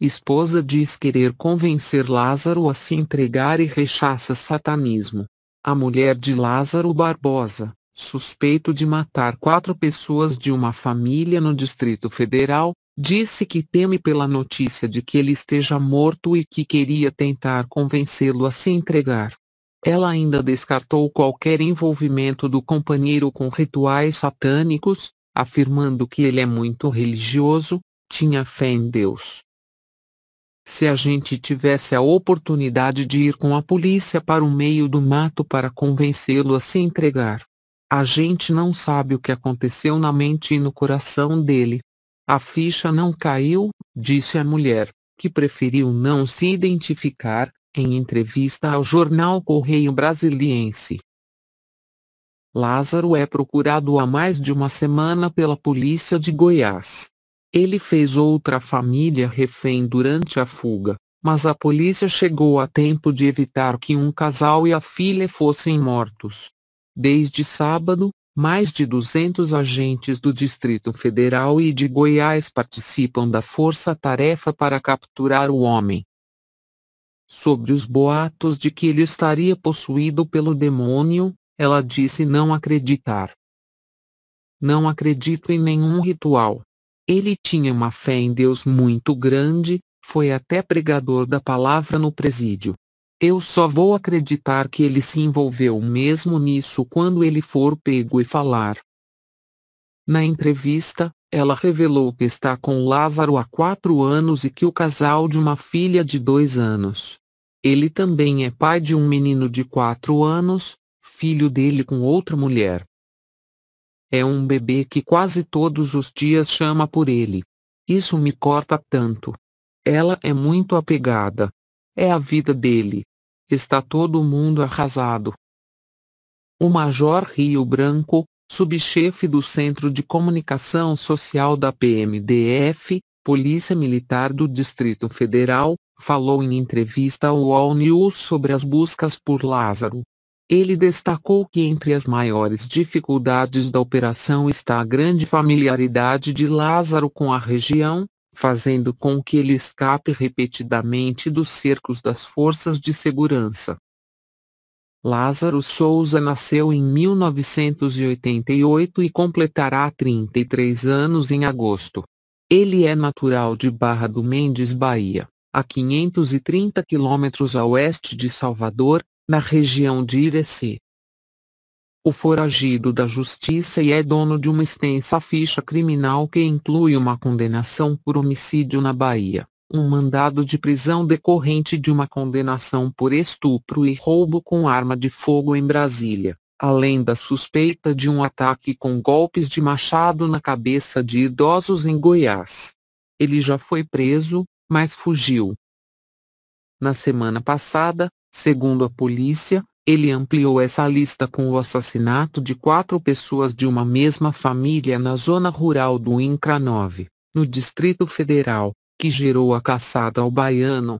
esposa diz querer convencer Lázaro a se entregar e rechaça satanismo. A mulher de Lázaro Barbosa, suspeito de matar quatro pessoas de uma família no Distrito Federal, disse que teme pela notícia de que ele esteja morto e que queria tentar convencê-lo a se entregar. Ela ainda descartou qualquer envolvimento do companheiro com rituais satânicos, afirmando que ele é muito religioso, tinha fé em Deus se a gente tivesse a oportunidade de ir com a polícia para o meio do mato para convencê-lo a se entregar. A gente não sabe o que aconteceu na mente e no coração dele. A ficha não caiu, disse a mulher, que preferiu não se identificar, em entrevista ao jornal Correio Brasiliense. Lázaro é procurado há mais de uma semana pela polícia de Goiás. Ele fez outra família refém durante a fuga, mas a polícia chegou a tempo de evitar que um casal e a filha fossem mortos. Desde sábado, mais de 200 agentes do Distrito Federal e de Goiás participam da força-tarefa para capturar o homem. Sobre os boatos de que ele estaria possuído pelo demônio, ela disse não acreditar. Não acredito em nenhum ritual. Ele tinha uma fé em Deus muito grande, foi até pregador da palavra no presídio. Eu só vou acreditar que ele se envolveu mesmo nisso quando ele for pego e falar. Na entrevista, ela revelou que está com Lázaro há quatro anos e que o casal de uma filha de dois anos. Ele também é pai de um menino de quatro anos, filho dele com outra mulher. É um bebê que quase todos os dias chama por ele. Isso me corta tanto. Ela é muito apegada. É a vida dele. Está todo mundo arrasado. O Major Rio Branco, subchefe do Centro de Comunicação Social da PMDF, Polícia Militar do Distrito Federal, falou em entrevista ao All News sobre as buscas por Lázaro. Ele destacou que entre as maiores dificuldades da operação está a grande familiaridade de Lázaro com a região, fazendo com que ele escape repetidamente dos cercos das forças de segurança. Lázaro Souza nasceu em 1988 e completará 33 anos em agosto. Ele é natural de Barra do Mendes, Bahia, a 530 quilômetros a oeste de Salvador, na região de Irecê. O foragido da justiça e é dono de uma extensa ficha criminal que inclui uma condenação por homicídio na Bahia, um mandado de prisão decorrente de uma condenação por estupro e roubo com arma de fogo em Brasília, além da suspeita de um ataque com golpes de machado na cabeça de idosos em Goiás. Ele já foi preso, mas fugiu. Na semana passada, Segundo a polícia, ele ampliou essa lista com o assassinato de quatro pessoas de uma mesma família na zona rural do Incra 9, no Distrito Federal, que gerou a caçada ao baiano,